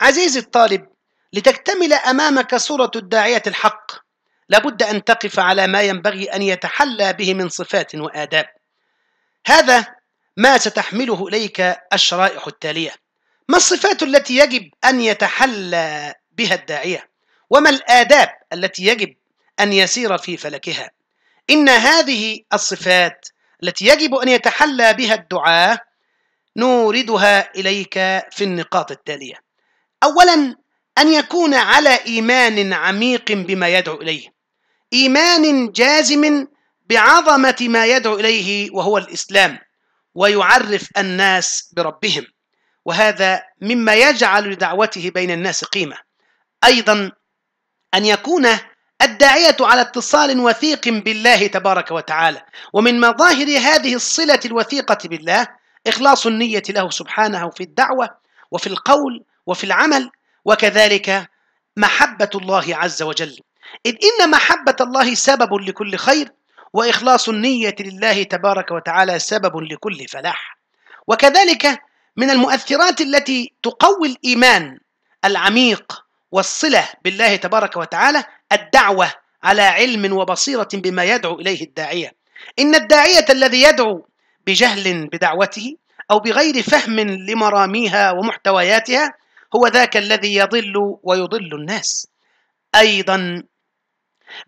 عزيزي الطالب لتكتمل أمامك صورة الداعية الحق لابد أن تقف على ما ينبغي أن يتحلى به من صفات وآداب هذا ما ستحمله إليك الشرائح التالية ما الصفات التي يجب أن يتحلى بها الداعية وما الآداب التي يجب أن يسير في فلكها إن هذه الصفات التي يجب أن يتحلى بها الدعاة نوردها إليك في النقاط التالية اولا ان يكون على ايمان عميق بما يدعو اليه ايمان جازم بعظمه ما يدعو اليه وهو الاسلام ويعرف الناس بربهم وهذا مما يجعل لدعوته بين الناس قيمه ايضا ان يكون الداعية على اتصال وثيق بالله تبارك وتعالى، ومن مظاهر هذه الصلة الوثيقة بالله إخلاص النية له سبحانه في الدعوة وفي القول وفي العمل وكذلك محبة الله عز وجل إذ إن محبة الله سبب لكل خير وإخلاص النية لله تبارك وتعالى سبب لكل فلاح وكذلك من المؤثرات التي تقوي الإيمان العميق والصلة بالله تبارك وتعالى الدعوة على علم وبصيرة بما يدعو إليه الداعية إن الداعية الذي يدعو بجهل بدعوته أو بغير فهم لمراميها ومحتوياتها هو ذاك الذي يضل ويضل الناس أيضا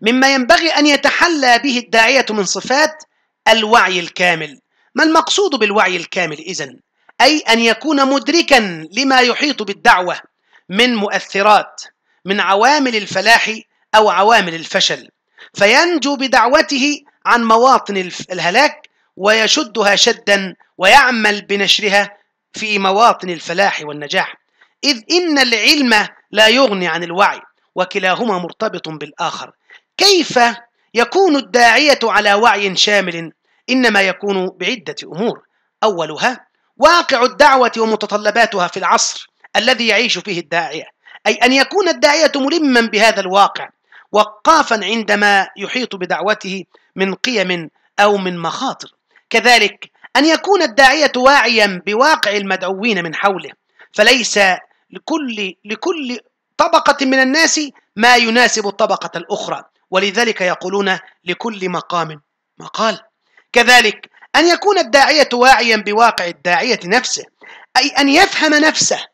مما ينبغي أن يتحلى به الداعية من صفات الوعي الكامل ما المقصود بالوعي الكامل إذن؟ أي أن يكون مدركا لما يحيط بالدعوة من مؤثرات من عوامل الفلاح أو عوامل الفشل فينجو بدعوته عن مواطن الهلاك ويشدها شدا ويعمل بنشرها في مواطن الفلاح والنجاح إذ إن العلم لا يغني عن الوعي وكلاهما مرتبط بالآخر كيف يكون الداعية على وعي شامل إنما يكون بعدة أمور أولها واقع الدعوة ومتطلباتها في العصر الذي يعيش فيه الداعية أي أن يكون الداعية ملما بهذا الواقع وقافا عندما يحيط بدعوته من قيم أو من مخاطر كذلك أن يكون الداعية واعيا بواقع المدعوين من حوله فليس لكل لكل طبقة من الناس ما يناسب الطبقة الأخرى ولذلك يقولون لكل مقام مقال كذلك أن يكون الداعية واعيا بواقع الداعية نفسه أي أن يفهم نفسه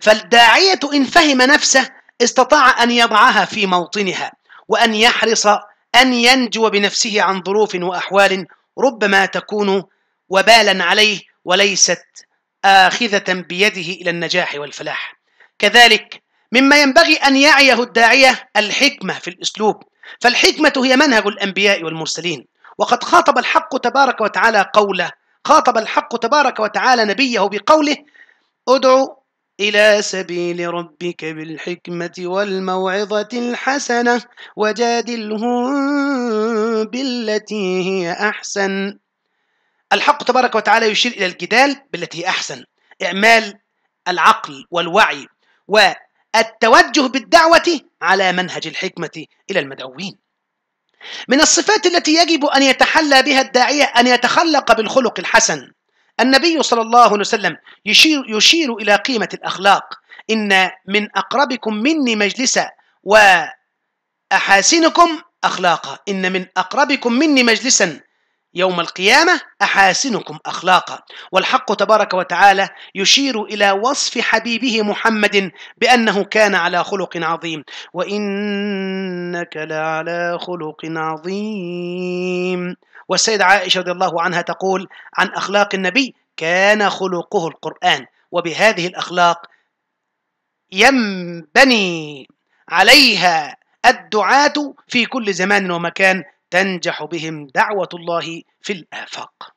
فالداعية إن فهم نفسه استطاع أن يضعها في موطنها وأن يحرص أن ينجو بنفسه عن ظروف وأحوال ربما تكون وبالا عليه وليست آخذة بيده إلى النجاح والفلاح كذلك مما ينبغي أن يعيه الداعية الحكمة في الأسلوب فالحكمة هي منهج الأنبياء والمرسلين وقد خاطب الحق تبارك وتعالى قوله خاطب الحق تبارك وتعالى نبيه بقوله ادعو إلى سبيل ربك بالحكمة والموعظة الحسنة وجادلهم بالتي هي أحسن الحق تبارك وتعالى يشير إلى الجدال بالتي هي أحسن إعمال العقل والوعي والتوجه بالدعوة على منهج الحكمة إلى المدعوين من الصفات التي يجب أن يتحلى بها الداعية أن يتخلق بالخلق الحسن النبي صلى الله عليه وسلم يشير, يشير إلى قيمة الأخلاق إن من أقربكم مني مجلسا وأحاسنكم أخلاقا إن من أقربكم مني مجلسا يوم القيامة أحاسنكم أخلاقا والحق تبارك وتعالى يشير إلى وصف حبيبه محمد بأنه كان على خلق عظيم وإنك لعلى خلق عظيم والسيدة عائشة رضي الله عنها تقول عن أخلاق النبي كان خلقه القرآن وبهذه الأخلاق ينبني عليها الدعاة في كل زمان ومكان تنجح بهم دعوة الله في الآفاق